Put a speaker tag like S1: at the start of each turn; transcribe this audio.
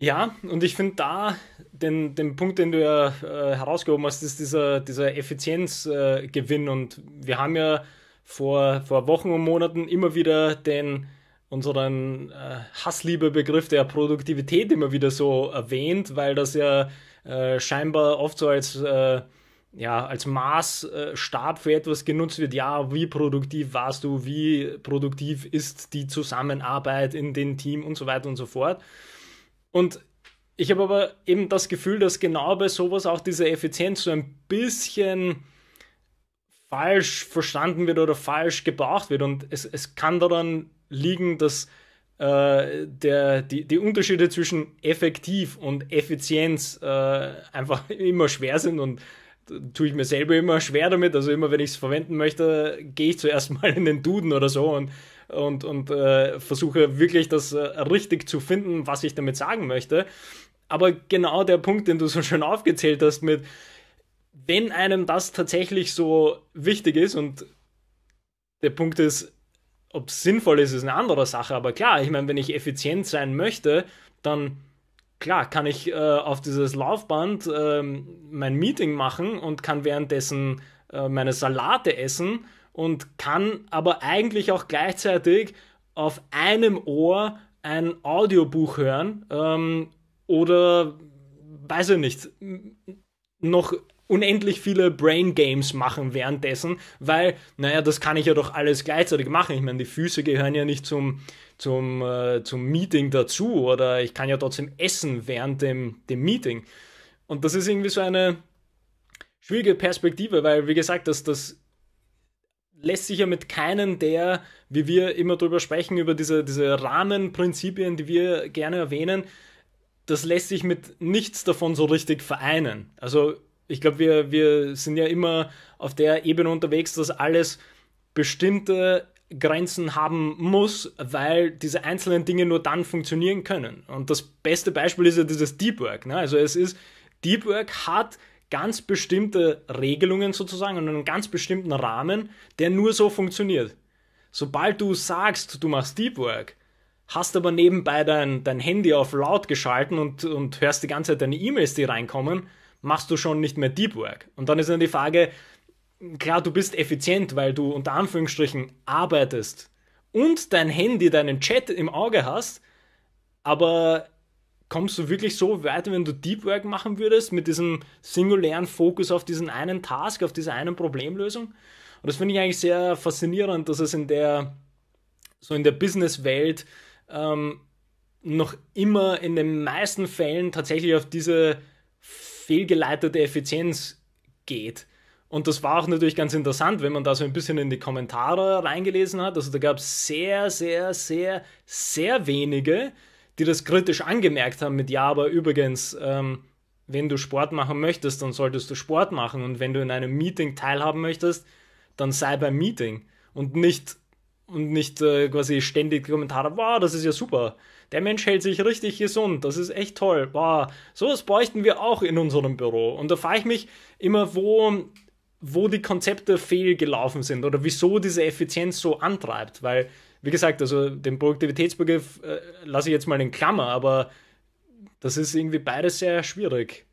S1: Ja, und ich finde da den, den Punkt, den du ja äh, herausgehoben hast, ist dieser, dieser Effizienzgewinn. Äh, und wir haben ja vor, vor Wochen und Monaten immer wieder den unseren äh, Hassliebe-Begriff der Produktivität immer wieder so erwähnt, weil das ja äh, scheinbar oft so als, äh, ja, als Maßstab für etwas genutzt wird. Ja, wie produktiv warst du, wie produktiv ist die Zusammenarbeit in dem Team und so weiter und so fort. Und ich habe aber eben das Gefühl, dass genau bei sowas auch diese Effizienz so ein bisschen falsch verstanden wird oder falsch gebraucht wird. Und es, es kann daran liegen, dass äh, der, die, die Unterschiede zwischen effektiv und Effizienz äh, einfach immer schwer sind und tue ich mir selber immer schwer damit. Also immer, wenn ich es verwenden möchte, gehe ich zuerst mal in den Duden oder so und und, und äh, versuche wirklich das äh, richtig zu finden, was ich damit sagen möchte. Aber genau der Punkt, den du so schön aufgezählt hast mit, wenn einem das tatsächlich so wichtig ist und der Punkt ist, ob es sinnvoll ist, ist eine andere Sache. Aber klar, ich meine, wenn ich effizient sein möchte, dann klar kann ich äh, auf dieses Laufband äh, mein Meeting machen und kann währenddessen äh, meine Salate essen und kann aber eigentlich auch gleichzeitig auf einem Ohr ein Audiobuch hören ähm, oder weiß ich nicht, noch unendlich viele Brain Games machen währenddessen, weil, naja, das kann ich ja doch alles gleichzeitig machen. Ich meine, die Füße gehören ja nicht zum, zum, äh, zum Meeting dazu oder ich kann ja trotzdem essen während dem, dem Meeting. Und das ist irgendwie so eine schwierige Perspektive, weil, wie gesagt, das, das lässt sich ja mit keinen der, wie wir immer drüber sprechen, über diese, diese Rahmenprinzipien, die wir gerne erwähnen, das lässt sich mit nichts davon so richtig vereinen. Also ich glaube, wir, wir sind ja immer auf der Ebene unterwegs, dass alles bestimmte Grenzen haben muss, weil diese einzelnen Dinge nur dann funktionieren können. Und das beste Beispiel ist ja dieses Deep Work. Ne? Also es ist, Deep Work hat ganz bestimmte Regelungen sozusagen und einen ganz bestimmten Rahmen, der nur so funktioniert. Sobald du sagst, du machst Deep Work, hast aber nebenbei dein, dein Handy auf laut geschalten und, und hörst die ganze Zeit deine E-Mails, die reinkommen, machst du schon nicht mehr Deep Work. Und dann ist dann die Frage, klar, du bist effizient, weil du unter Anführungsstrichen arbeitest und dein Handy, deinen Chat im Auge hast, aber kommst du wirklich so weit, wenn du Deep Work machen würdest, mit diesem singulären Fokus auf diesen einen Task, auf diese eine Problemlösung. Und das finde ich eigentlich sehr faszinierend, dass es in der, so in der Business-Welt ähm, noch immer in den meisten Fällen tatsächlich auf diese fehlgeleitete Effizienz geht. Und das war auch natürlich ganz interessant, wenn man da so ein bisschen in die Kommentare reingelesen hat. Also da gab es sehr, sehr, sehr, sehr wenige, die das kritisch angemerkt haben mit, ja, aber übrigens, ähm, wenn du Sport machen möchtest, dann solltest du Sport machen und wenn du in einem Meeting teilhaben möchtest, dann sei beim Meeting und nicht und nicht äh, quasi ständig Kommentare, wow, das ist ja super. Der Mensch hält sich richtig gesund, das ist echt toll. Wow, sowas bräuchten wir auch in unserem Büro. Und da frage ich mich immer, wo, wo die Konzepte fehlgelaufen sind oder wieso diese Effizienz so antreibt, weil wie gesagt, also den Produktivitätsbegriff äh, lasse ich jetzt mal in Klammer, aber das ist irgendwie beides sehr schwierig.